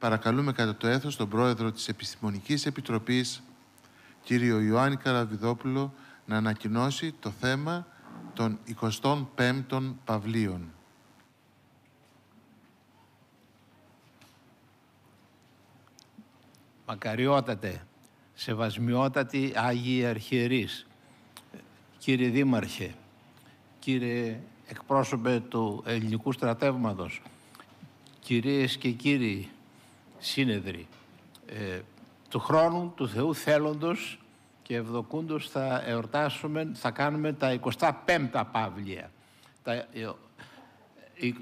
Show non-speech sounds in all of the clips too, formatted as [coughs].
παρακαλούμε κατά το έθος τον πρόεδρο της Επιστημονικής Επιτροπής, κύριο Ιωάννη Καραβιδόπουλο, να ανακοινώσει το θέμα των 25ων Παυλίων. Μακαριότατε, Σεβασμιότατη Άγιοι Αρχιερείς, κύριε Δήμαρχε, κύριε εκπρόσωπε του ελληνικού στρατεύματος, κυρίες και κύριοι σύνεδροι. Ε, του χρόνου, του Θεού θέλοντος και ευδοκούντος θα εορτάσουμε, θα κάνουμε τα 25 παύλια. Τα, ε, ε,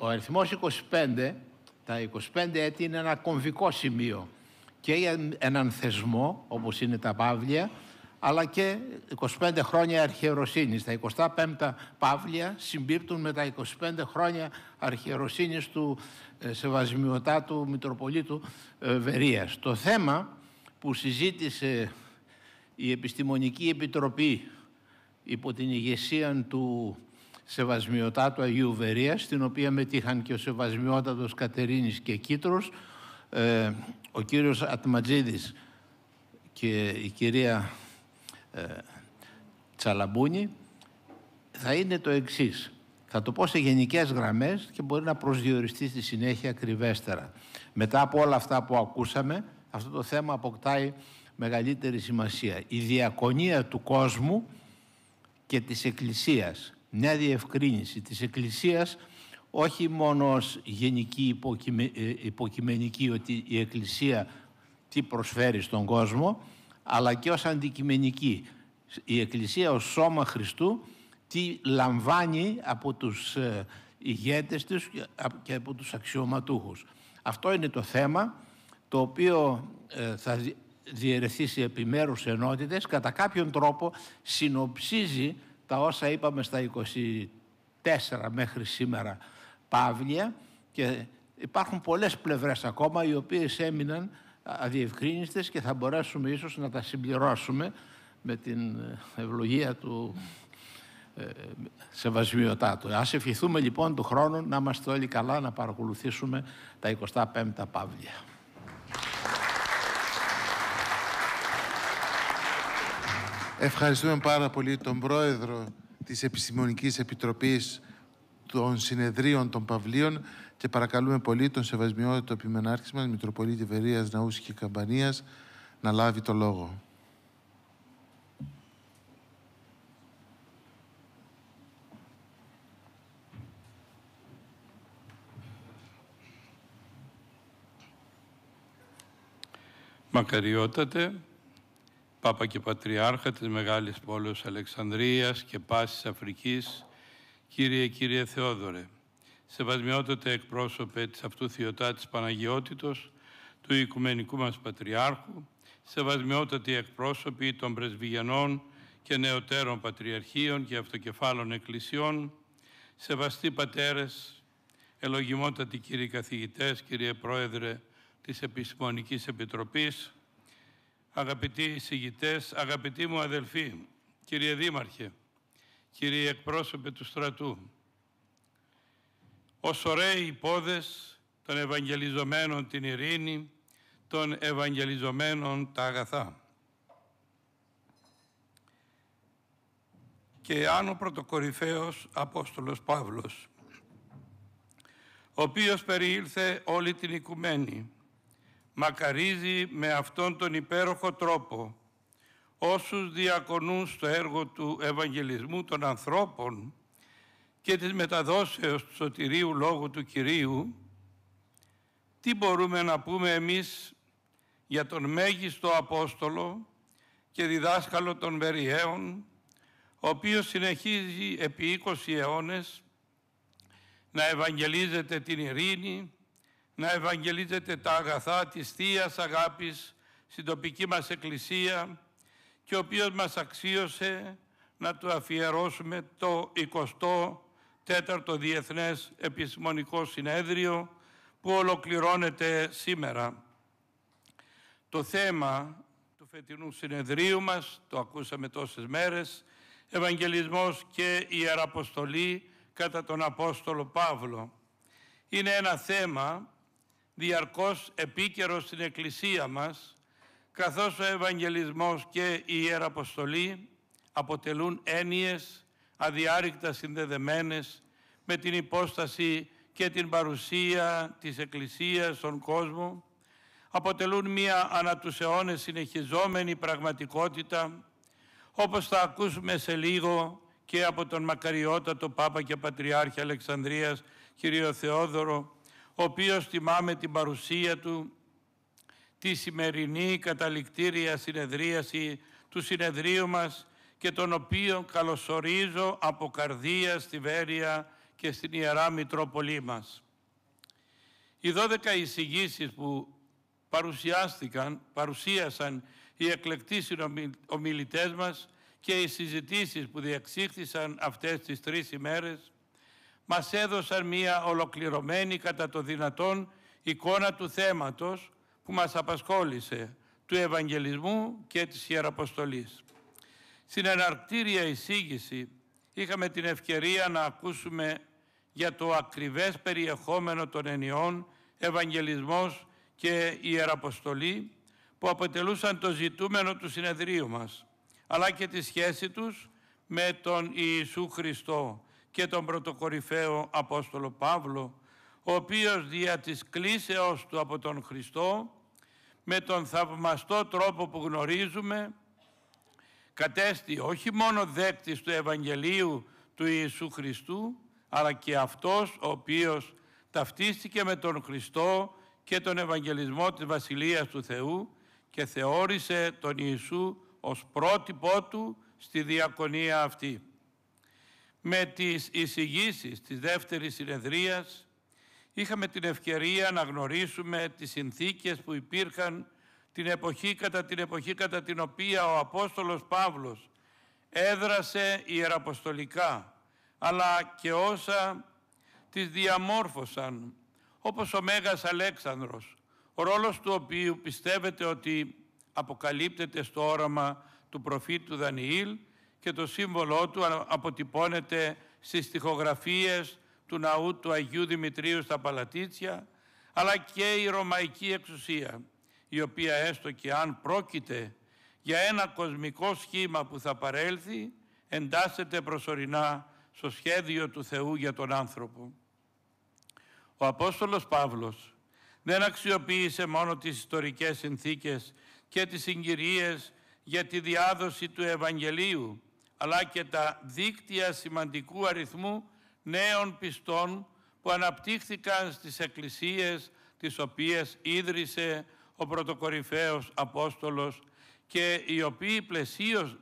ο αριθμός 25, τα 25 έτη είναι ένα κομβικό σημείο και για έναν θεσμό όπως είναι τα παύλια αλλά και 25 χρόνια αρχιεροσύνης. Τα 25 Παύλια συμπίπτουν με τα 25 χρόνια αρχιεροσύνης του ε, Σεβασμιωτάτου Μητροπολίτου ε, Βερίας. Το θέμα που συζήτησε η Επιστημονική Επιτροπή υπό την ηγεσία του Σεβασμιωτάτου Αγίου Βερίας, στην οποία μετήχαν και ο Σεβασμιώτατος Κατερίνης και Κίτρος, ε, ο κύριος Ατματζίδης και η κυρία ε, Τσαλαμπούνη θα είναι το εξής. Θα το πω σε γενικές γραμμές και μπορεί να προσδιοριστεί στη συνέχεια ακριβέστερα. Μετά από όλα αυτά που ακούσαμε, αυτό το θέμα αποκτάει μεγαλύτερη σημασία. Η διακονία του κόσμου και της Εκκλησίας. Μια διευκρίνηση της Εκκλησίας όχι μόνο ως γενική ε, υποκειμενική ότι η Εκκλησία τι προσφέρει στον κόσμο, αλλά και ως αντικειμενική. Η Εκκλησία ως σώμα Χριστού τι λαμβάνει από τους ε, ηγέτες της και από τους αξιωματούχους. Αυτό είναι το θέμα το οποίο ε, θα διαιρεθεί σε επιμέρους ενότητες. Κατά κάποιον τρόπο συνοψίζει τα όσα είπαμε στα 24 μέχρι σήμερα παύλια και υπάρχουν πολλές πλευρές ακόμα οι οποίες έμειναν αδιευκρίνηστες και θα μπορέσουμε ίσως να τα συμπληρώσουμε με την ε, ευλογία του ε, σεβασμιωτάτου. Ας ευχηθούμε λοιπόν του χρόνου να είμαστε όλοι καλά να παρακολουθήσουμε τα 25 Παύλια. Ευχαριστούμε πάρα πολύ τον Πρόεδρο της Επιστημονικής Επιτροπής των συνεδρίων των Παυλίων και παρακαλούμε πολύ τον Σεβασμιότητο Επιμενάρχης μας Μητροπολίτη Βερίας Ναούσικη και καμπανίας να λάβει το λόγο. Μακαριότατε, Πάπα και Πατριάρχα της Μεγάλης Πόλεως Αλεξανδρίας και Πάσης Αφρικής, Κύριε, Κύριε Θεόδωρε, σεβασμιότατε εκπρόσωπε της αυτού Θεωτά της Παναγιότητος, του Οικουμενικού μας Πατριάρχου, σεβασμιότατοι εκπρόσωποι των Πρεσβυγιανών και νεωτέρων πατριαρχείων και αυτοκεφάλων εκκλησιών, σεβαστοί πατέρες, ελογιμότατοι κύριοι καθηγητές, κύριε Πρόεδρε της Επιστημονικής Επιτροπής, αγαπητοί Συγητές, αγαπητοί μου αδελφοί, κύριε Δήμαρχε, Κύριε Εκπρόσωπε του στρατού, ως ωραίοι πόδες των Ευαγγελιζομένων την ειρήνη, των Ευαγγελιζομένων τα αγαθά. Και Άνω ο πρωτοκορυφαίος Απόστολος Παύλος, ο οποίος περιήλθε όλη την οικουμένη, μακαρίζει με αυτόν τον υπέροχο τρόπο όσους διακονούν στο έργο του Ευαγγελισμού των ανθρώπων και της μεταδόσεως του σωτηρίου λόγου του Κυρίου, τι μπορούμε να πούμε εμείς για τον μέγιστο Απόστολο και διδάσκαλο των βεριέων, ο οποίος συνεχίζει επί 20 αιώνες να ευαγγελίζεται την ειρήνη, να ευαγγελίζεται τα αγαθά της θείας Αγάπης στην τοπική μας εκκλησία, και ο οποίος μας αξίωσε να του αφιερώσουμε το 24ο Διεθνές Επιστημονικό Συνέδριο που ολοκληρώνεται σήμερα. Το θέμα του φετινού συνεδρίου μας, το ακούσαμε τόσες μέρες, Ευαγγελισμός και η Ιεραποστολή κατά τον Απόστολο Παύλο. Είναι ένα θέμα διαρκώς επίκαιρο στην Εκκλησία μας, καθώς ο Ευαγγελισμός και η Ιεραποστολή αποτελούν έννοιες αδιάρρηκτα συνδεδεμένες με την υπόσταση και την παρουσία της Εκκλησίας στον κόσμο, αποτελούν μία ανά τους αιώνες συνεχιζόμενη πραγματικότητα, όπως θα ακούσουμε σε λίγο και από τον μακαριότατο Πάπα και Πατριάρχη Αλεξανδρίας, κύριο Θεόδωρο, ο οποίος τιμά την παρουσία του τη σημερινή καταληκτήρια συνεδρίαση του συνεδρίου μας και τον οποίο καλωσορίζω από καρδία στη Βέρεια και στην Ιερά Μητρόπολή μας. Οι δώδεκα εισηγήσεις που παρουσιάστηκαν, παρουσίασαν οι εκλεκτοί συνομιλητές μας και οι συζητήσεις που διεξήχθησαν αυτές τις τρεις ημέρες μας έδωσαν μία ολοκληρωμένη κατά το δυνατόν εικόνα του θέματος που μας απασχόλησε του Ευαγγελισμού και της Ιεραποστολής. Στην εναρκτήρια εισήγηση είχαμε την ευκαιρία να ακούσουμε για το ακριβές περιεχόμενο των ενιών Ευαγγελισμός και Ιεραποστολή που αποτελούσαν το ζητούμενο του συνεδρίου μας αλλά και τη σχέση τους με τον Ιησού Χριστό και τον πρωτοκορυφαίο Απόστολο Παύλο ο οποίος δια της κλίσεως του από τον Χριστό με τον θαυμαστό τρόπο που γνωρίζουμε κατέστη όχι μόνο δέκτης του Ευαγγελίου του Ιησού Χριστού αλλά και αυτός ο οποίος ταυτίστηκε με τον Χριστό και τον Ευαγγελισμό της Βασιλείας του Θεού και θεώρησε τον Ιησού ως πρότυπό του στη διακονία αυτή. Με τις εισηγήσεις της δεύτερης συνεδρίας είχαμε την ευκαιρία να γνωρίσουμε τις συνθήκες που υπήρχαν την εποχή κατά την εποχή κατά την οποία ο Απόστολος Παύλος έδρασε ιεραποστολικά, αλλά και όσα τις διαμόρφωσαν, όπως ο Μέγας Αλέξανδρος, ο ρόλος του οποίου πιστεύετε ότι αποκαλύπτεται στο όραμα του προφήτου Δανιήλ και το σύμβολό του αποτυπώνεται στις στιχογραφίες του ναού του Αγίου Δημητρίου στα Παλατίτσια, αλλά και η ρωμαϊκή εξουσία, η οποία έστω και αν πρόκειται για ένα κοσμικό σχήμα που θα παρέλθει, εντάσσεται προσωρινά στο σχέδιο του Θεού για τον άνθρωπο. Ο Απόστολος Παύλος δεν αξιοποίησε μόνο τις ιστορικές συνθήκες και τις συγκυρίες για τη διάδοση του Ευαγγελίου, αλλά και τα δίκτυα σημαντικού αριθμού νέων πιστών που αναπτύχθηκαν στις εκκλησίες τις οποίες ίδρυσε ο πρωτοκορυφαίος Απόστολος και οι οποίοι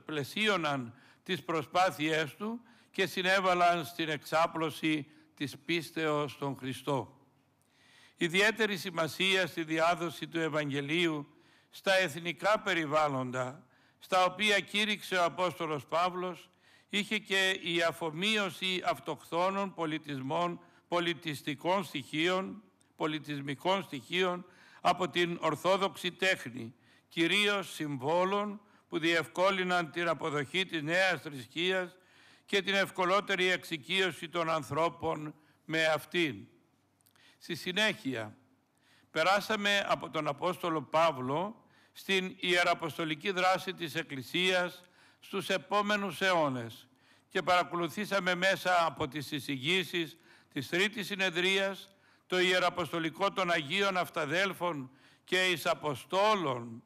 πλαισίωναν τις προσπάθειές του και συνέβαλαν στην εξάπλωση της πίστεως στον Χριστό. Ιδιαίτερη σημασία στη διάδοση του Ευαγγελίου στα εθνικά περιβάλλοντα, στα οποία κήρυξε ο Απόστολος Παύλος είχε και η αφομοίωση αυτοκθόνων πολιτισμών, πολιτιστικών στοιχείων, πολιτισμικών στοιχείων από την ορθόδοξη τέχνη, κυρίως συμβόλων που διευκόλυναν την αποδοχή της νέας θρησκείας και την ευκολότερη εξοικείωση των ανθρώπων με αυτήν. Στη συνέχεια, περάσαμε από τον Απόστολο Παύλο στην ιεραποστολική δράση της Εκκλησίας στους επόμενους αιώνες και παρακολουθήσαμε μέσα από τις εισηγήσεις της Τρίτης Συνεδρίας το Ιεραποστολικό των Αγίων Αυταδέλφων και εις Αποστόλων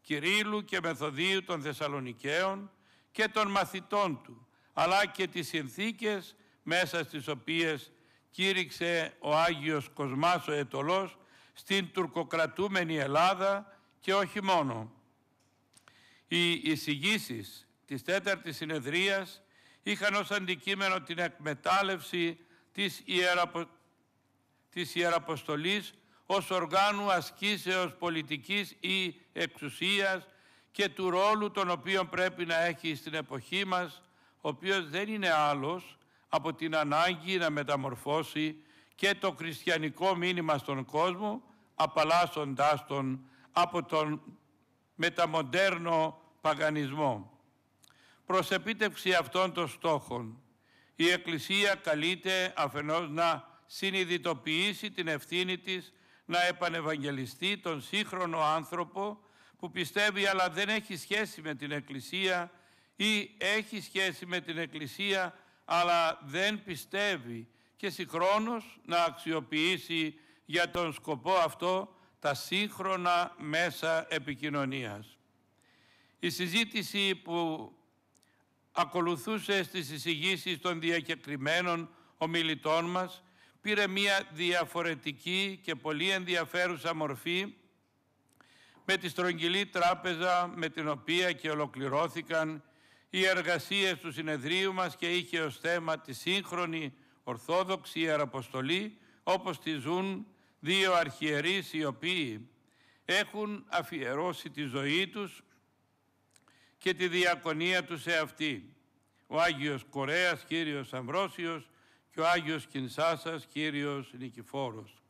Κυρίλου και Μεθοδίου των Θεσσαλονικαίων και των μαθητών του, αλλά και τις συνθήκες μέσα στις οποίες κήρυξε ο Άγιος Κοσμάς ο Ετωλός στην τουρκοκρατούμενη Ελλάδα και όχι μόνο. Οι εισηγήσεις της τέταρτης συνεδρίας είχαν ως αντικείμενο την εκμετάλλευση της, ιεραπο... της Ιεραποστολής ως οργάνου ασκήσεως πολιτικής ή εξουσίας και του ρόλου τον οποίο πρέπει να έχει στην εποχή μας, ο οποίος δεν είναι άλλος από την ανάγκη να μεταμορφώσει και το χριστιανικό μήνυμα στον κόσμο, απαλλάσσοντάς τον από τον μεταμοντέρνο παγανισμό προς επίτευξη αυτών των στόχων. Η Εκκλησία καλείται αφενός να συνειδητοποιήσει την ευθύνη της να επανευαγγελιστεί τον σύγχρονο άνθρωπο που πιστεύει αλλά δεν έχει σχέση με την Εκκλησία ή έχει σχέση με την Εκκλησία αλλά δεν πιστεύει και συγχρόνως να αξιοποιήσει για τον σκοπό αυτό τα σύγχρονα μέσα επικοινωνίας. Η συζήτηση που ακολουθούσε στις εισηγήσεις των διακεκριμένων ομιλητών μας, πήρε μία διαφορετική και πολύ ενδιαφέρουσα μορφή με τη στρογγυλή τράπεζα με την οποία και ολοκληρώθηκαν οι εργασίες του συνεδρίου μας και είχε ως θέμα τη σύγχρονη Ορθόδοξη Ιεραποστολή όπως τη ζουν δύο αρχιερείς οι οποίοι έχουν αφιερώσει τη ζωή τους και τη διακονία του σε αυτή. Ο Άγιος Κορέας, Κύριος Αμβρόσιος και ο Άγιος Κινσάσας, Κύριος Νικηφόρος.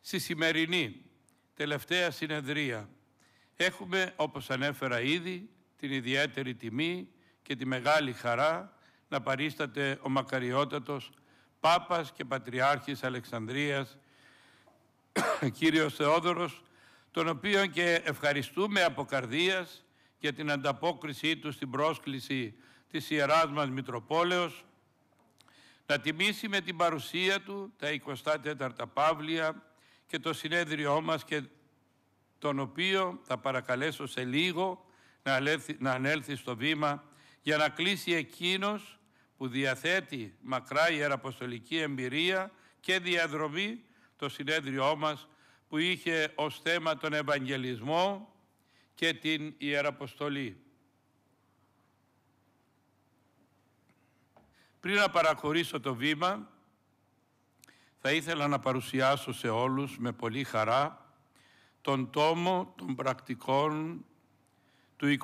Στη σημερινή τελευταία συνεδρία έχουμε, όπως ανέφερα ήδη, την ιδιαίτερη τιμή και τη μεγάλη χαρά να παρίσταται ο μακαριότατος Πάπας και Πατριάρχης Αλεξανδρίας, [coughs] κύριος Θεόδωρος, τον οποίο και ευχαριστούμε από καρδίας για την ανταπόκρισή του στην πρόσκληση της Ιεράς μας Μητροπόλεως, να τιμήσει με την παρουσία του τα 24 Παύλια και το συνέδριό μας και τον οποίο θα παρακαλέσω σε λίγο να ανέλθει στο βήμα για να κλείσει εκείνος που διαθέτει μακρά ιεραποστολική εμπειρία και διαδρομή το συνέδριό μας που είχε ως θέμα τον Ευαγγελισμό και την Ιεραποστολή. Πριν να παραχωρήσω το βήμα, θα ήθελα να παρουσιάσω σε όλους με πολύ χαρά τον τόμο των πρακτικών του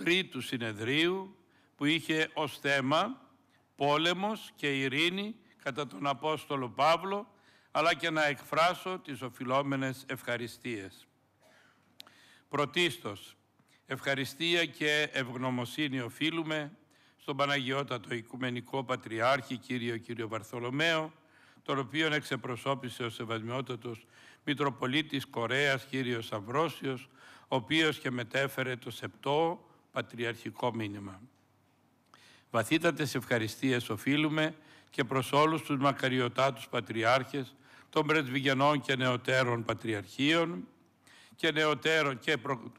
23ου Συνεδρίου που είχε ως θέμα «Πόλεμος και ειρήνη κατά τον Απόστολο Παύλο» αλλά και να εκφράσω τις οφειλόμενες ευχαριστίες. Πρωτίστως, ευχαριστία και ευγνωμοσύνη οφείλουμε στον Παναγιώτατο Οικουμενικό Πατριάρχη κύριο κύριο Βαρθολομαίο, τον οποίον εξεπροσώπησε ο Σεβασμιότατος Μητροπολίτης Κορέας κύριος Αμβρόσιος, ο οποίος και μετέφερε το σεπτό πατριαρχικό μήνυμα. Βαθύτατες ευχαριστίες οφείλουμε και προς όλους τους μακαριωτάτους πατριάρχες των πρεσβηγενών και νεωτέρων πατριαρχείων, και νεωτέρων και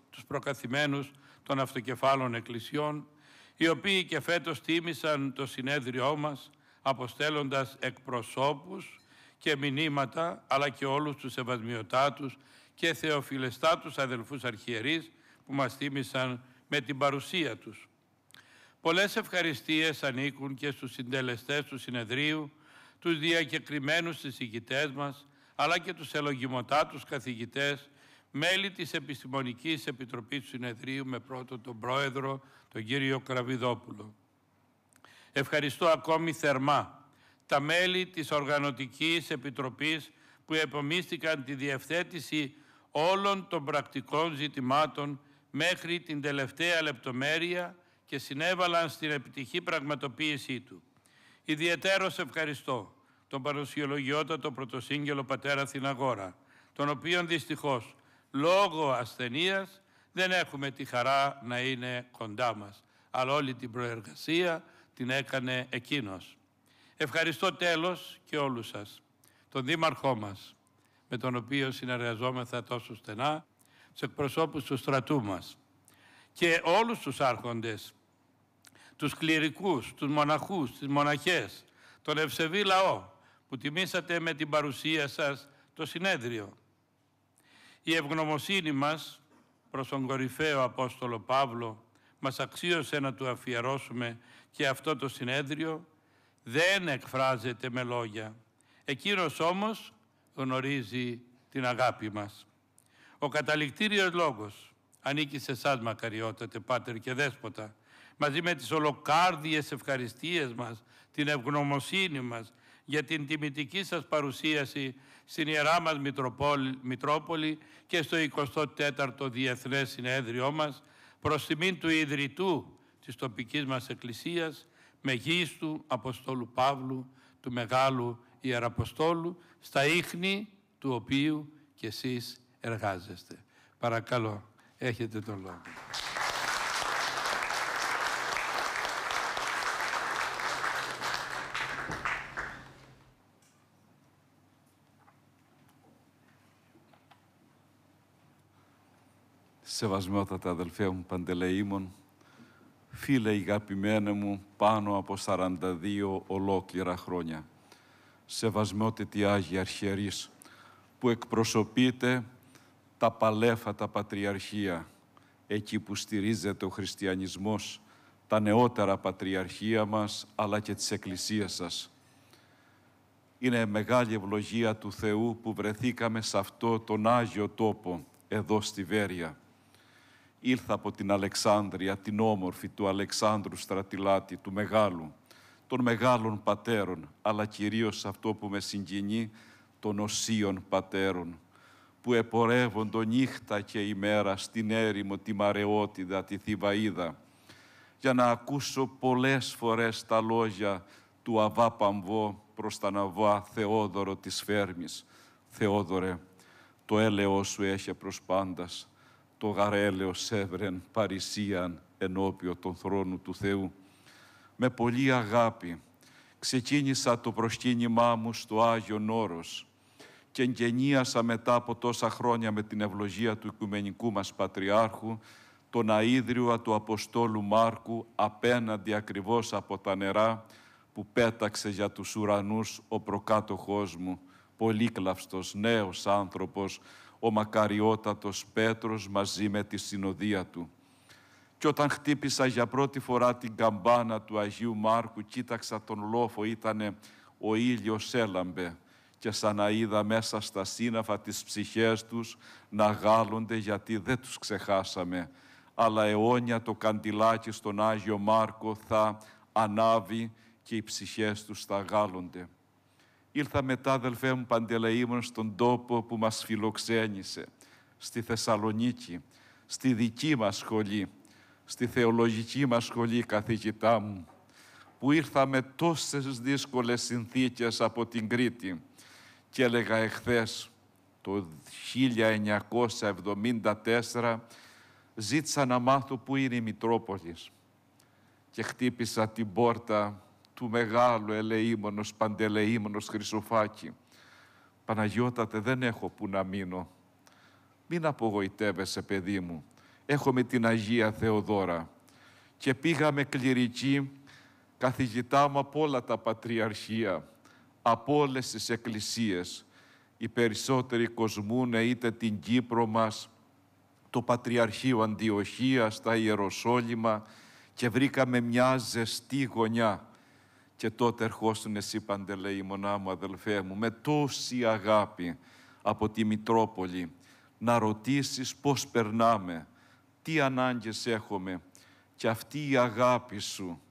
τους προκαθημένους των αυτοκεφάλων εκκλησιών, οι οποίοι και φέτος τίμησαν το συνέδριό μας, αποστέλλοντας εκπροσώπους και μηνύματα, αλλά και όλους τους σεβασμιωτάτους και θεοφιλεστάτους αδελφούς αρχιερείς που μας τίμησαν με την παρουσία τους. Πολλές ευχαριστίες ανήκουν και στους συντελεστές του συνεδρίου, τους διακεκριμένους συζητητές μας, αλλά και τους ελογημωτάτους καθηγητές μέλη της Επιστημονικής Επιτροπής του Συνεδρίου με πρώτο τον Πρόεδρο, τον κύριο Κραβιδόπουλο. Ευχαριστώ ακόμη θερμά τα μέλη της Οργανωτικής Επιτροπής που επομίστηκαν τη διευθέτηση όλων των πρακτικών ζητημάτων μέχρι την τελευταία λεπτομέρεια και συνέβαλαν στην επιτυχή πραγματοποίησή του. Ιδιαιτέρως ευχαριστώ τον παρουσιολογιότατο πρωτοσύγγελο πατέρα Θηναγόρα, τον οποίον δυστυχώς λόγω ασθενείας δεν έχουμε τη χαρά να είναι κοντά μας. Αλλά όλη την προεργασία την έκανε εκείνος. Ευχαριστώ τέλος και όλους σας. Τον Δήμαρχό μας, με τον οποίο συνεργαζόμεθα τόσο στενά, σε εκπροσώπους του στρατού μας και όλους τους άρχοντες, τους κληρικούς, τους μοναχούς, τις μοναχές, τον ευσεβή λαό που τιμήσατε με την παρουσία σας το συνέδριο. Η ευγνωμοσύνη μας προς τον κορυφαίο Απόστολο Παύλο μας αξίωσε να του αφιερώσουμε και αυτό το συνέδριο δεν εκφράζεται με λόγια. Εκείνος όμως γνωρίζει την αγάπη μας. Ο καταληκτήριος λόγος ανήκει σε εσάς μακαριότατε πάτερ και δέσποτα μαζί με τις ολοκάρδιες ευχαριστίες μας, την ευγνωμοσύνη μας, για την τιμητική σας παρουσίαση στην Ιερά μας Μητρόπολη και στο 24ο Διεθνές Συνέδριό μας προς τιμήν του Ιδρυτού της τοπικής μας Εκκλησίας Μεγίστου Αποστόλου Παύλου του Μεγάλου Ιεραποστόλου στα ίχνη του οποίου και εσείς εργάζεστε. Παρακαλώ, έχετε τον λόγο. τα αδελφέ μου Παντελεήμων, φίλε αγαπημένα μου πάνω από 42 ολόκληρα χρόνια. Σεβασμιότατη Άγια Αρχιερής, που εκπροσωπείτε τα παλέφατα πατριαρχία, εκεί που στηρίζεται ο χριστιανισμός, τα νεότερα πατριαρχία μας, αλλά και της Εκκλησίας σας. Είναι μεγάλη ευλογία του Θεού που βρεθήκαμε σε αυτό τον Άγιο τόπο, εδώ στη Βέρεια ήλθα από την Αλεξάνδρεια, την όμορφη του Αλεξάνδρου Στρατιλάτη, του μεγάλου, των μεγάλων πατέρων, αλλά κυρίως αυτό που με συγκινεί, των οσίων πατέρων, που επορεύονται νύχτα και ημέρα στην έρημο, τη Μαρεότιδα, τη Θηβαίδα, για να ακούσω πολλές φορές τα λόγια του Αβά Παμβό προς τα Ναβά Θεόδωρο της Φέρμης. Θεόδωρε, το έλεό σου έχει προς πάντας το γαρέλεο Σέβρεν, παρησίαν ενώπιο των θρόνου του Θεού. Με πολλή αγάπη ξεκίνησα το προσκύνημά μου στο άγιο Όρος και εγγενίασα μετά από τόσα χρόνια με την ευλογία του Οικουμενικού μας Πατριάρχου τον Αίδριο του Αποστόλου Μάρκου απέναντι ακριβώς από τα νερά που πέταξε για τους ουρανούς ο προκάτοχός μου, πολύκλαυστος νέος άνθρωπος, ο μακαριότατος Πέτρος μαζί με τη συνοδεία του. Και όταν χτύπησα για πρώτη φορά την καμπάνα του Αγίου Μάρκου, κοίταξα τον λόφο, ήτανε ο ήλιος έλαμπε και σαν να είδα μέσα στα σύναφα τις ψυχές τους να γάλλονται γιατί δεν τους ξεχάσαμε. Αλλά αιώνια το καντιλάκι στον Άγιο Μάρκο θα ανάβει και οι ψυχές τους θα γάλλονται. Ήλθα μετά, αδελφέ μου Παντελεήμων στον τόπο που μας φιλοξένησε, στη Θεσσαλονίκη, στη δική μας σχολή, στη θεολογική μας σχολή καθηγητά μου, που ήρθα με τόσες δύσκολες συνθήκες από την Κρήτη και έλεγα εχθές, το 1974 ζήτησα να μάθω πού είναι η Μητρόπολης και χτύπησα την πόρτα του μεγάλου ελεήμονος, παντελεήμονος Χρυσοφάκη. Παναγιώτατε, δεν έχω που να μείνω. Μην απογοητεύεσαι, παιδί μου. Έχω με την Αγία Θεοδώρα, Και πήγαμε κληρικοί, καθηγητά μου από όλα τα πατριαρχία, από όλες τις εκκλησίες. Οι περισσότεροι κοσμούνε είτε την Κύπρο μας, το Πατριαρχείο Αντιοχίας, τα Ιεροσόλυμα και βρήκαμε μια ζεστή γωνιά και τότε ερχόσουν εσύ, Παντελέη, μονά μου, αδελφέ μου, με τόση αγάπη από τη Μητρόπολη, να ρωτήσεις πώς περνάμε, τι ανάγκες έχουμε. Και αυτή η αγάπη σου,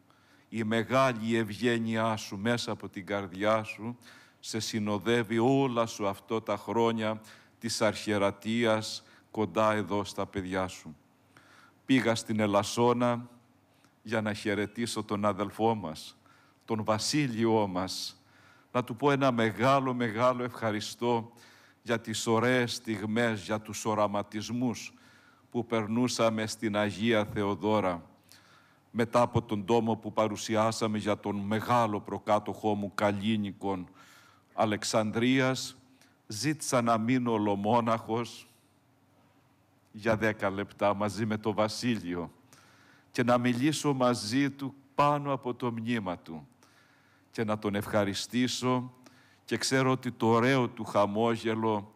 η μεγάλη ευγένειά σου μέσα από την καρδιά σου, σε συνοδεύει όλα σου αυτό τα χρόνια της αρχαιρατείας κοντά εδώ στα παιδιά σου. Πήγα στην Ελασσόνα για να χαιρετήσω τον αδελφό μας, τον Βασίλειό μας, να του πω ένα μεγάλο, μεγάλο ευχαριστώ για τις ωραίες στιγμές, για τους οραματισμούς που περνούσαμε στην Αγία Θεοδώρα, Μετά από τον τόμο που παρουσιάσαμε για τον μεγάλο προκάτοχό μου Καλίνικον Αλεξανδρίας, ζήτησα να μείνω ολομόναχος για δέκα λεπτά μαζί με το Βασίλειο και να μιλήσω μαζί του πάνω από το μνήμα του και να τον ευχαριστήσω και ξέρω ότι το ωραίο του χαμόγελο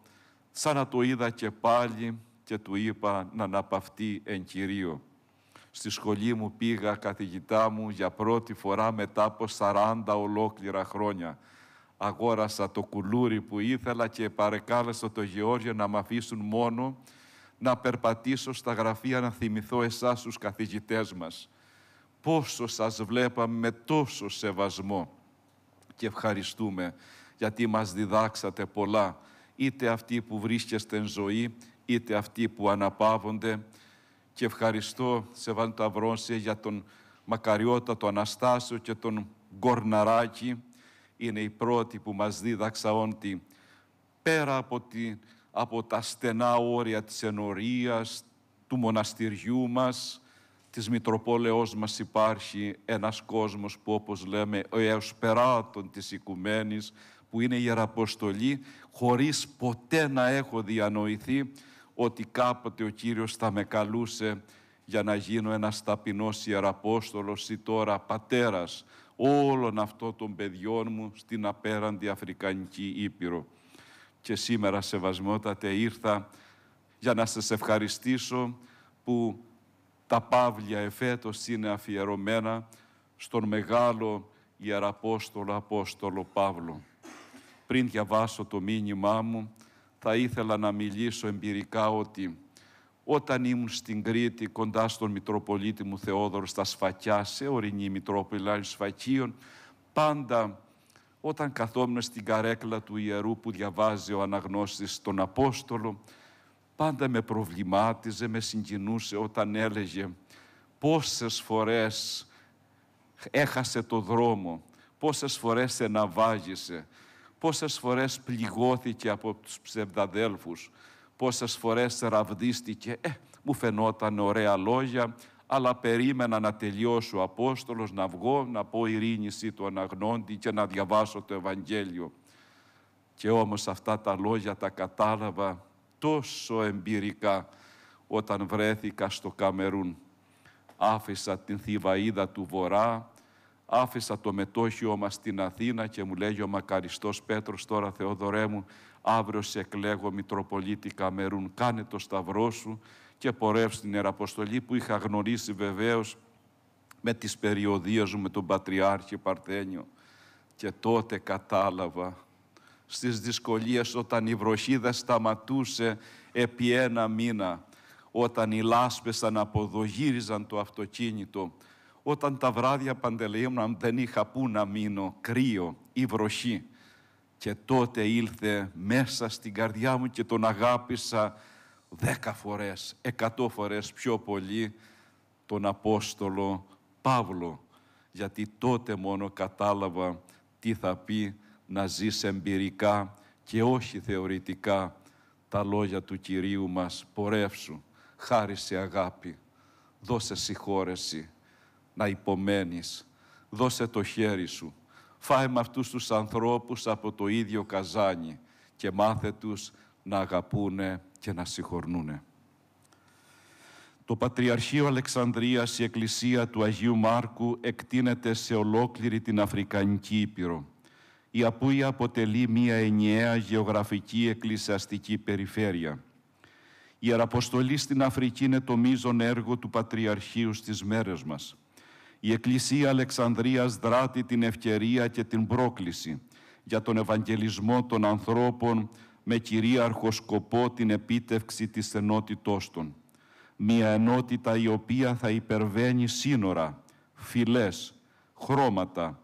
σαν να το είδα και πάλι και του είπα να αναπαυτεί εν Κυρίω. Στη σχολή μου πήγα καθηγητά μου για πρώτη φορά μετά από 40 ολόκληρα χρόνια. Αγόρασα το κουλούρι που ήθελα και παρεκάλεσα το Γεώργιο να με αφήσουν μόνο να περπατήσω στα γραφεία να θυμηθώ εσάς τους καθηγητές μας. Πόσο σας βλέπαμε με τόσο σεβασμό και ευχαριστούμε γιατί μας διδάξατε πολλά, είτε αυτοί που βρίσκεστε εν ζωή, είτε αυτοί που αναπαύονται. Και ευχαριστώ, σε Ταυρόνσε, για τον Μακαριώτα, τον Αναστάσιο και τον Γκορναράκη. Είναι οι πρώτοι που μας δίδαξαν ότι πέρα από, τη, από τα στενά όρια της ενορίας, του μοναστηριού μας, της Μητροπόλεως μας υπάρχει ένας κόσμος που όπως λέμε ο εωσπεράτων της οικουμένης που είναι η ιεραποστολή χωρίς ποτέ να έχω διανοηθεί ότι κάποτε ο Κύριος θα με καλούσε για να γίνω ένας ταπεινός ιεραπόστολος ή τώρα πατέρας όλων αυτών των παιδιών μου στην απέραντη Αφρικανική Ήπειρο. Και σήμερα, σεβασμότατε, ήρθα για να σας ευχαριστήσω που τα Παύλια εφέτος είναι αφιερωμένα στον μεγάλο Ιεραπόστολο Απόστολο Παύλο. Πριν διαβάσω το μήνυμά μου, θα ήθελα να μιλήσω εμπειρικά ότι όταν ήμουν στην Κρήτη κοντά στον Μητροπολίτη μου Θεόδωρο στα Σφακιά, σε ορεινή Μητρόπολη Σφακίων, πάντα όταν καθόμουν στην καρέκλα του ιερού που διαβάζει ο αναγνώστης τον Απόστολο, πάντα με προβλημάτιζε, με συγκινούσε όταν έλεγε πόσες φορές έχασε το δρόμο, πόσες φορές εναβάγησε, πόσες φορές πληγώθηκε από τους ψευδαδέλφους, πόσες φορές ραβδίστηκε. Ε, μου φαινόταν ωραία λόγια, αλλά περίμενα να τελειώσω ο Απόστολος, να βγω, να πω ειρήνηση του αναγνώντη και να διαβάσω το Ευαγγέλιο. Και όμως αυτά τα λόγια τα κατάλαβα τόσο εμπειρικά όταν βρέθηκα στο Καμερούν. Άφησα την θηβαίδα του Βορρά, άφησα το μετόχιό μας στην Αθήνα και μου λέγει ο μακαριστός Πέτρος τώρα Θεοδωρέ μου, αύριο σε εκλέγω Μητροπολίτη Καμερούν, κάνε το σταυρό σου και πορεύς στην Ιεραποστολή που είχα γνωρίσει βεβαίως με τις περιοδίες μου με τον Πατριάρχη Παρθένιο. Και τότε κατάλαβα στις δυσκολίες όταν η βροχή δεν σταματούσε επί ένα μήνα, όταν οι λάσπες αναποδογύριζαν το αυτοκίνητο, όταν τα βράδια παντελεήμουν δεν είχα πού να μείνω, κρύο ή βροχή. Και τότε ήλθε μέσα στην καρδιά μου και τον αγάπησα δέκα φορές, εκατό φορές πιο πολύ τον Απόστολο Παύλο, γιατί τότε μόνο κατάλαβα τι θα πει να ζεις εμπειρικά και όχι θεωρητικά τα λόγια του Κυρίου μας. Πορεύσου, χάρισε αγάπη, δώσε συγχώρεση, να υπομένεις, δώσε το χέρι σου. Φάε με αυτούς τους ανθρώπους από το ίδιο καζάνι και μάθε τους να αγαπούνε και να συγχωρνούνε. Το Πατριαρχείο Αλεξανδρίας, η Εκκλησία του Αγίου Μάρκου, εκτείνεται σε ολόκληρη την Αφρικανική Ήπειρο η Απούια αποτελεί μία ενιαία γεωγραφική εκκλησιαστική περιφέρεια. Η Ιεραποστολή στην Αφρική είναι το μείζον έργο του Πατριαρχείου στις μέρες μας. Η Εκκλησία Αλεξανδρίας δράτει την ευκαιρία και την πρόκληση για τον Ευαγγελισμό των ανθρώπων με κυρίαρχο σκοπό την επίτευξη της ενότητός των. Μία ενότητα η οποία θα υπερβαίνει σύνορα, φυλές, χρώματα,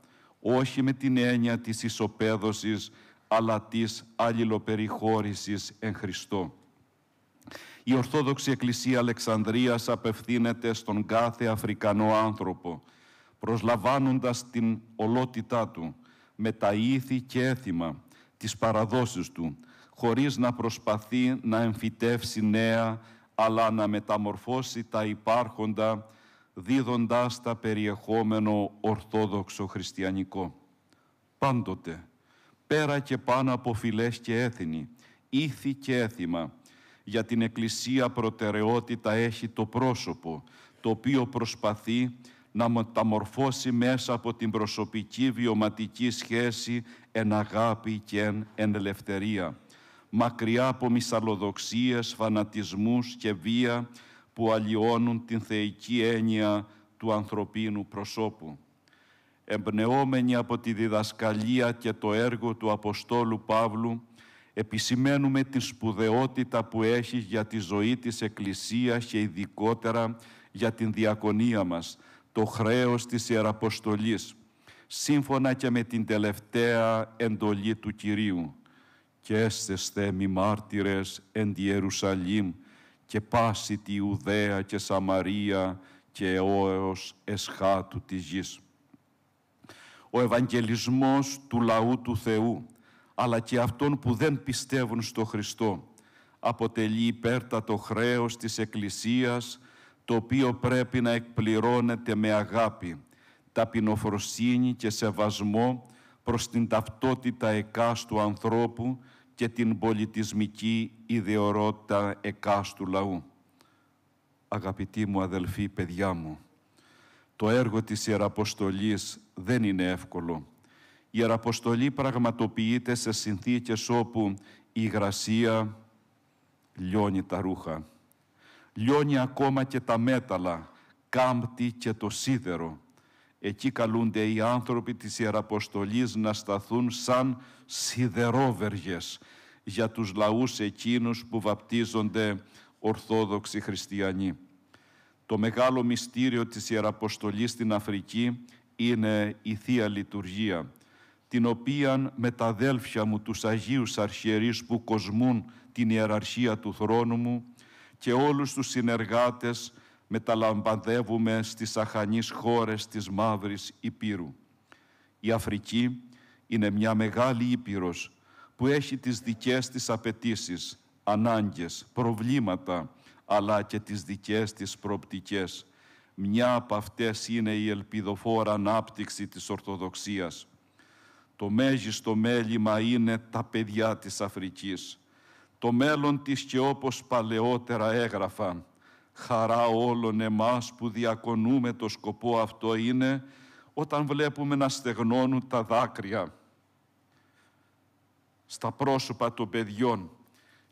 όχι με την έννοια της ισοπαίδωσης, αλλά της αλληλοπεριχώρησης εν Χριστώ. Η Ορθόδοξη Εκκλησία Αλεξανδρίας απευθύνεται στον κάθε Αφρικανό άνθρωπο, προσλαμβάνοντας την ολότητά του, με τα ήθη και έθιμα, τις παραδόσεις του, χωρίς να προσπαθεί να εμφυτεύσει νέα, αλλά να μεταμορφώσει τα υπάρχοντα δίδοντάς τα περιεχόμενο ορθόδοξο χριστιανικό. Πάντοτε, πέρα και πάνω από φυλές και έθνη, ήθη και έθιμα, για την Εκκλησία προτεραιότητα έχει το πρόσωπο, το οποίο προσπαθεί να μεταμορφώσει μέσα από την προσωπική βιωματική σχέση εν αγάπη και εν, εν ελευθερία, μακριά από μυσαλλοδοξίες, φανατισμούς και βία, που αλλοιώνουν την θεϊκή έννοια του ανθρωπίνου προσώπου. Εμπνεόμενοι από τη διδασκαλία και το έργο του Αποστόλου Παύλου, επισημαίνουμε τη σπουδαιότητα που έχει για τη ζωή της Εκκλησίας και ειδικότερα για την διακονία μας, το χρέος της Ιεραποστολής, σύμφωνα και με την τελευταία εντολή του Κυρίου. «Και έστεστε μη μάρτυρες εν τη Ιερουσαλήμ, και πάση τη Ιουδαία και Σαμαρία και αιώαιος εσχάτου της γης. Ο Ευαγγελισμός του λαού του Θεού, αλλά και αυτών που δεν πιστεύουν στο Χριστό, αποτελεί υπέρτατο χρέος της Εκκλησίας, το οποίο πρέπει να εκπληρώνεται με αγάπη, ταπεινοφροσύνη και σεβασμό προς την ταυτότητα εκάστου ανθρώπου, και την πολιτισμική ιδεωρότητα εκάστου λαού. Αγαπητοί μου αδελφοί, παιδιά μου, το έργο της Ιεραποστολής δεν είναι εύκολο. Η Ιεραποστολή πραγματοποιείται σε συνθήκες όπου η υγρασία λιώνει τα ρούχα. Λιώνει ακόμα και τα μέταλλα, κάμπτει και το σίδερο. Εκεί καλούνται οι άνθρωποι της Ιεραποστολής να σταθούν σαν σιδερόβεργες για τους λαούς εκείνους που βαπτίζονται Ορθόδοξοι Χριστιανοί. Το μεγάλο μυστήριο της Ιεραποστολής στην Αφρική είναι η Θεία Λειτουργία, την οποία με τα αδέλφια μου τους Αγίους Αρχιερείς που κοσμούν την ιεραρχία του θρόνου μου και όλους τους συνεργάτες μεταλαμπαδεύουμε στις αχανείς χώρες της Μαύρης Υπήρου. Η Αφρική είναι μια μεγάλη Ήπειρος που έχει τις δικές της απαιτήσεις, ανάγκες, προβλήματα, αλλά και τις δικές της προοπτικές. Μια από αυτές είναι η ελπιδοφόρα ανάπτυξη της Ορθοδοξίας. Το μέγιστο μέλημα είναι τα παιδιά της Αφρικής. Το μέλλον της και όπως παλαιότερα έγραφα, χαρά όλων εμάς που διακονούμε το σκοπό αυτό είναι όταν βλέπουμε να στεγνώνουν τα δάκρυα στα πρόσωπα των παιδιών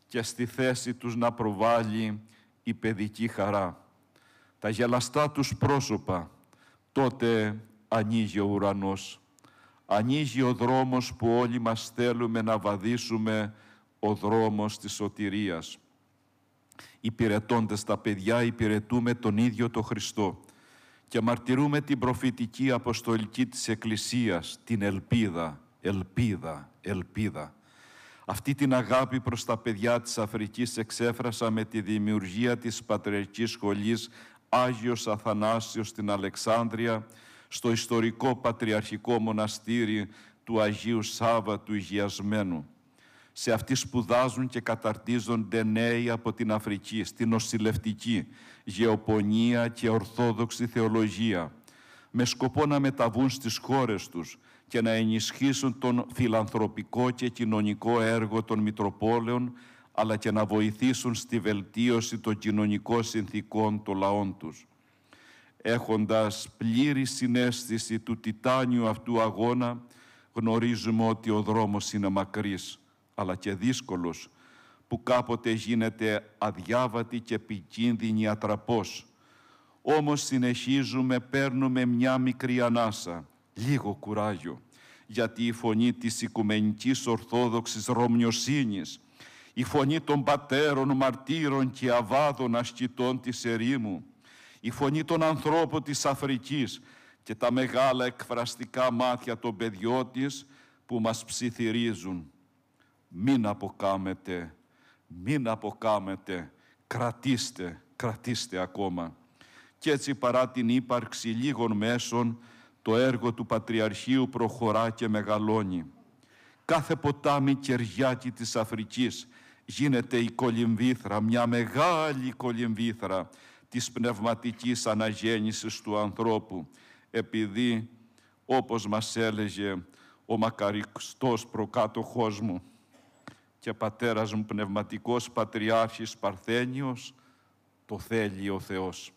και στη θέση τους να προβάλλει η παιδική χαρά. Τα γελαστά τους πρόσωπα, τότε ανοίγει ο ουρανός. Ανοίγει ο δρόμος που όλοι μας θέλουμε να βαδίσουμε, ο δρόμος της σωτηρίας. Υπηρετώντας τα παιδιά, υπηρετούμε τον ίδιο το Χριστό και μαρτυρούμε την προφητική αποστολική της Εκκλησίας, την ελπίδα, ελπίδα, ελπίδα. Αυτή την αγάπη προς τα παιδιά της Αφρικής εξέφρασα με τη δημιουργία της Πατριαρχικής Σχολής Άγιος Αθανάσιος στην Αλεξάνδρεια, στο ιστορικό Πατριαρχικό Μοναστήρι του Αγίου Σάββατου Υγειασμένου. Σε αυτοί σπουδάζουν και καταρτίζονται νέοι από την Αφρική, στην νοσηλευτική, γεωπονία και ορθόδοξη θεολογία, με σκοπό να μεταβούν στις χώρες τους και να ενισχύσουν τον φιλανθρωπικό και κοινωνικό έργο των Μητροπόλεων, αλλά και να βοηθήσουν στη βελτίωση των κοινωνικών συνθήκων των λαών τους. Έχοντας πλήρη συνέστηση του τιτάνιου αυτού αγώνα, γνωρίζουμε ότι ο δρόμος είναι μακρύς αλλά και δύσκολος, που κάποτε γίνεται αδιάβατη και επικίνδυνη ατραπός. Όμως συνεχίζουμε, παίρνουμε μια μικρή ανάσα, λίγο κουράγιο, γιατί η φωνή της Οικουμενικής Ορθόδοξης Ρωμιοσύνης, η φωνή των πατέρων, μαρτύρων και αβάδων ασκητών της ερήμου, η φωνή των ανθρώπων της Αφρικής και τα μεγάλα εκφραστικά μάτια των παιδιών της που μας ψιθυρίζουν μην αποκάμετε, μην αποκάμετε, κρατήστε, κρατήστε ακόμα. Κι έτσι παρά την ύπαρξη λίγων μέσων, το έργο του Πατριαρχείου προχωρά και μεγαλώνει. Κάθε ποτάμι κεριάκι της Αφρικής γίνεται η κολυμβήθρα, μια μεγάλη κολυμβήθρα της πνευματικής αναγέννησης του ανθρώπου, επειδή, όπως μας έλεγε ο μακαριστός προκάτοχός μου, και πατέρας μου πνευματικός Πατριάρχης Παρθένιος, το θέλει ο Θεός.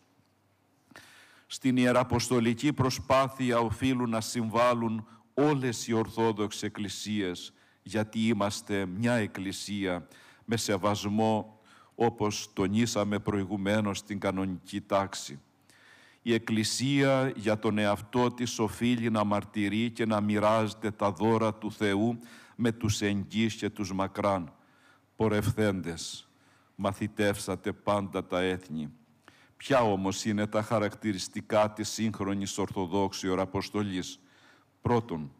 Στην ιεραποστολική προσπάθεια οφείλουν να συμβάλλουν όλες οι Ορθόδοξες Εκκλησίες, γιατί είμαστε μια Εκκλησία με σεβασμό, όπως τονίσαμε προηγουμένως στην κανονική τάξη. Η Εκκλησία για τον εαυτό της οφείλει να μαρτυρεί και να μοιράζεται τα δώρα του Θεού με τους εγγύς και τους μακράν, πορευθέντες, μαθητεύσατε πάντα τα έθνη. Ποια όμως είναι τα χαρακτηριστικά της σύγχρονης Ορθοδόξης Αποστολής. Πρώτον,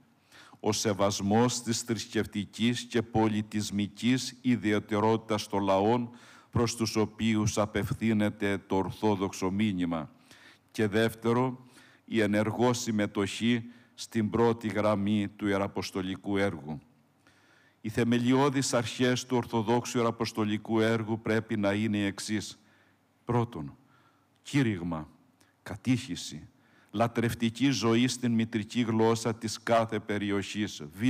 ο σεβασμός της θρησκευτικής και πολιτισμικής ιδιαιτερότητας των λαών προς τους οποίους απευθύνεται το ορθόδοξο μήνυμα. Και δεύτερο, η ενεργό συμμετοχή στην πρώτη γραμμή του Ιεραποστολικού έργου. Οι θεμελιώδεις αρχές του Ορθοδόξιου Αποστολικού έργου πρέπει να είναι οι εξής. Πρώτον, κήρυγμα, κατήχηση, λατρευτική ζωή στην μητρική γλώσσα της κάθε περιοχής. Β.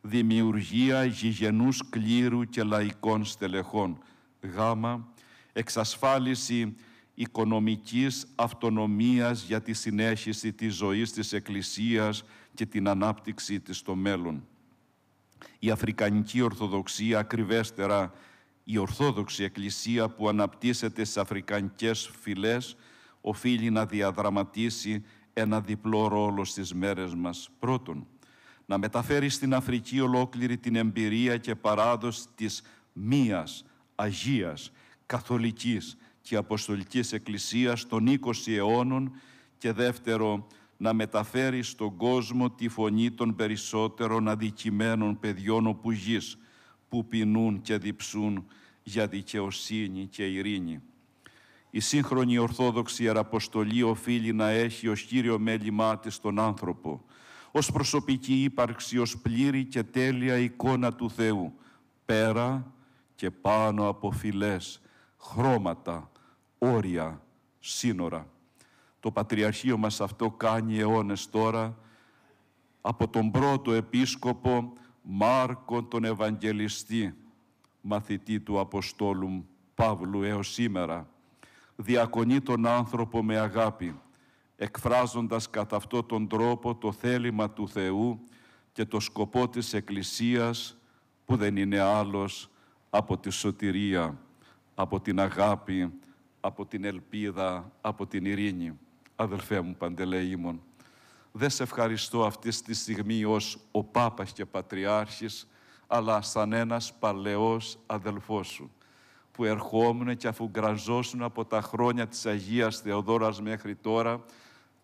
Δημιουργία γηγενούς κλήρου και λαϊκών στελεχών. Γ. Εξασφάλιση οικονομικής αυτονομίας για τη συνέχιση της ζωής της Εκκλησίας και την ανάπτυξη της στο μέλλον η Αφρικανική Ορθοδοξία, ακριβέστερα η Ορθόδοξη Εκκλησία που αναπτύσσεται στις Αφρικανικές φυλές, οφείλει να διαδραματίσει ένα διπλό ρόλο στις μέρες μας. Πρώτον, να μεταφέρει στην Αφρική ολόκληρη την εμπειρία και παράδοση της μίας, αγίας, καθολικής και αποστολικής εκκλησίας των 20 αιώνων και δεύτερο, να μεταφέρει στον κόσμο τη φωνή των περισσότερων αδικημένων παιδιών όπου που πεινούν και διψούν για δικαιοσύνη και ειρήνη. Η σύγχρονη Ορθόδοξη Ιεραποστολή οφείλει να έχει ως κύριο μέλημά της τον άνθρωπο, ως προσωπική ύπαρξη, ως πλήρη και τέλεια εικόνα του Θεού, πέρα και πάνω από φυλές, χρώματα, όρια, σύνορα. Το Πατριαρχείο μας αυτό κάνει αιώνες τώρα από τον πρώτο επίσκοπο Μάρκο τον Ευαγγελιστή, μαθητή του Αποστόλου Παύλου έως σήμερα. Διακονεί τον άνθρωπο με αγάπη, εκφράζοντας κατά αυτό τον τρόπο το θέλημα του Θεού και το σκοπό της Εκκλησίας που δεν είναι άλλος από τη σωτηρία, από την αγάπη, από την ελπίδα, από την ειρήνη αδελφέ μου Παντελεήμων, δεν σε ευχαριστώ αυτή τη στιγμή ως ο Πάπας και Πατριάρχης, αλλά σαν ένας παλαιός αδελφός σου, που ερχόμουν και αφού γκραζώσουν από τα χρόνια της Αγίας Θεοδόρας μέχρι τώρα,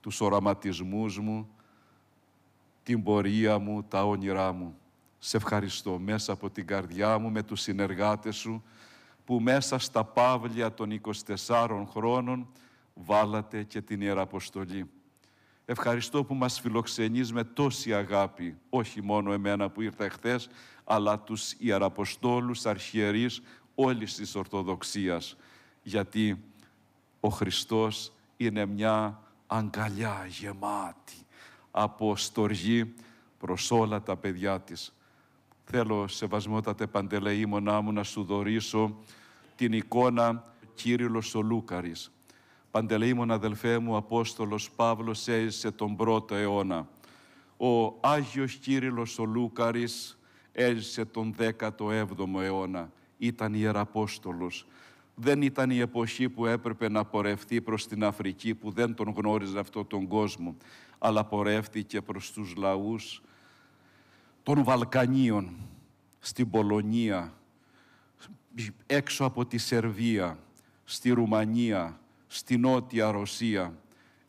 τους οραματισμούς μου, την πορεία μου, τα όνειρά μου. Σε ευχαριστώ μέσα από την καρδιά μου με τους συνεργάτες σου, που μέσα στα παύλια των 24 χρόνων βάλατε και την Ιεραποστολή. Ευχαριστώ που μας φιλοξενείς με τόση αγάπη, όχι μόνο εμένα που ήρθα χθες, αλλά τους Ιεραποστόλους, αρχιερείς όλης της Ορθοδοξίας. Γιατί ο Χριστός είναι μια αγκαλιά γεμάτη από στοργή προς όλα τα παιδιά της. Θέλω, σεβασμότατε Παντελεήμονά μου, να σου δωρήσω την εικόνα Κύριλος ο Λούκαρης, Παντελεήμων αδελφέ μου, Απόστολος Παύλος έζησε τον πρώτο αιώνα. Ο Άγιος Κύριλος ο Λούκαρης έζησε τον 17ο αιώνα. Ήταν Ιεραπόστολος. Δεν ήταν η εποχή που έπρεπε να πορευτεί προς την Αφρική, που δεν τον γνώριζε αυτό τον κόσμο, αλλά πορεύτηκε προς τους λαούς των Βαλκανίων, στην Πολωνία, έξω από τη Σερβία, στη Ρουμανία, στη Νότια Ρωσία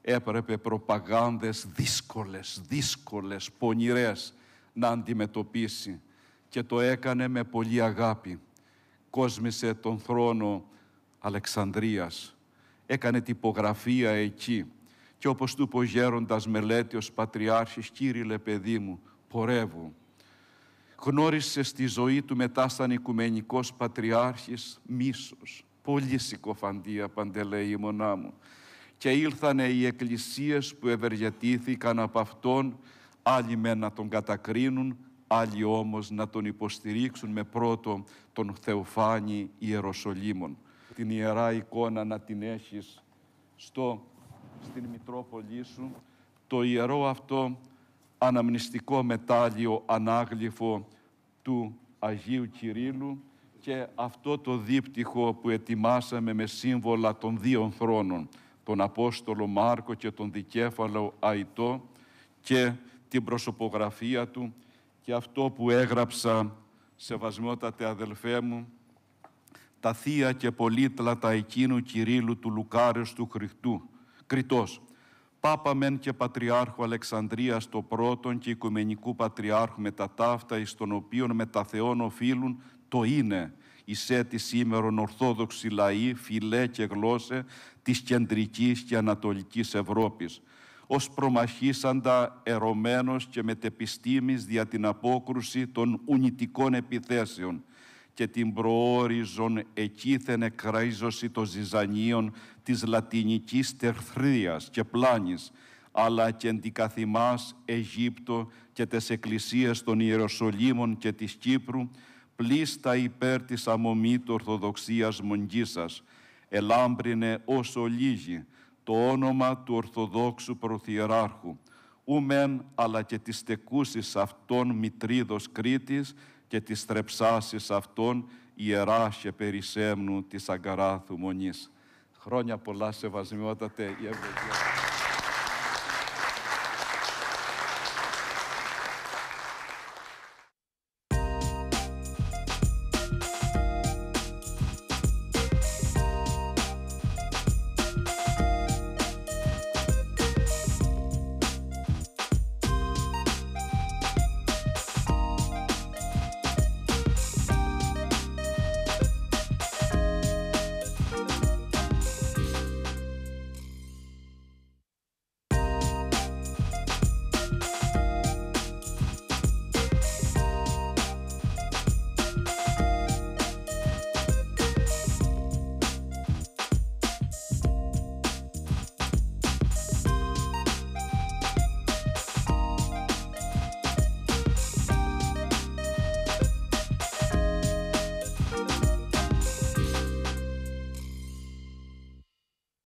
έπρεπε προπαγάνδες δύσκολες, δύσκολες, πονηρές να αντιμετωπίσει και το έκανε με πολύ αγάπη. Κόσμησε τον θρόνο Αλεξανδρίας, έκανε τυπογραφία εκεί και όπως του είπε μελέτη γέροντας Πατριάρχης, «Κύριε παιδί μου, πορεύω». Γνώρισε στη ζωή του μετά σαν οικουμενικός πατριάρχης μίσος, πολύ συκοφαντία, Παντελέη μου. Και ήλθανε οι εκκλησίες που ευεργετήθηκαν από αυτόν, άλλοι με να τον κατακρίνουν, άλλοι όμως να τον υποστηρίξουν με πρώτο τον Θεοφάνη Ιεροσολύμων. Την Ιερά εικόνα να την έχεις στο, στην Μητρόπολη σου, το ιερό αυτό αναμνηστικό μετάλλιο ανάγλυφο του Αγίου Κυρίλου, και αυτό το δίπτυχο που ετοιμάσαμε με σύμβολα των δύο θρόνων, τον Απόστολο Μάρκο και τον Δικέφαλο Αϊτό και την προσωπογραφία του και αυτό που έγραψα, σεβασμότατε αδελφέ μου, τα θεία και πολύτλατα εκείνου Κυρίλου του Λουκάρες του Χριστού, Κρητός, Πάπαμεν και Πατριάρχου Αλεξανδρίας το πρώτον και Οικουμενικού Πατριάρχου με τα ταύτα, εις τον οποίον με τα Θεόν οφείλουν το είναι η σέτη σήμερον ορθόδοξη λαή, φιλέ και γλώσσε της κεντρικής και ανατολικής Ευρώπης, ως προμαχήσαντα ερωμένος και μετεπιστήμης δια την απόκρουση των ουνητικών επιθέσεων και την προόριζον εκείθεν εκραίζωση των ζυζανίων της λατινικής τερθρίας και πλάνης, αλλά και αντικαθημάς Αιγύπτο και τις εκκλησίες των Ιεροσολύμων και της Κύπρου, πλήστα υπέρ της αμομή του Ορθοδοξίας Μονγκίσας, ελάμπρινε όσο λίγη το όνομα του Ορθοδόξου Προθιεράρχου, ούμεν αλλά και τις τεκούσης αυτών μητρίδος Κρήτης και τις τρεψάσεις αυτών και περισέμνου της Αγκαράθου Μονής. Χρόνια πολλά σεβασμιότατε η Ευρωπαϊκή.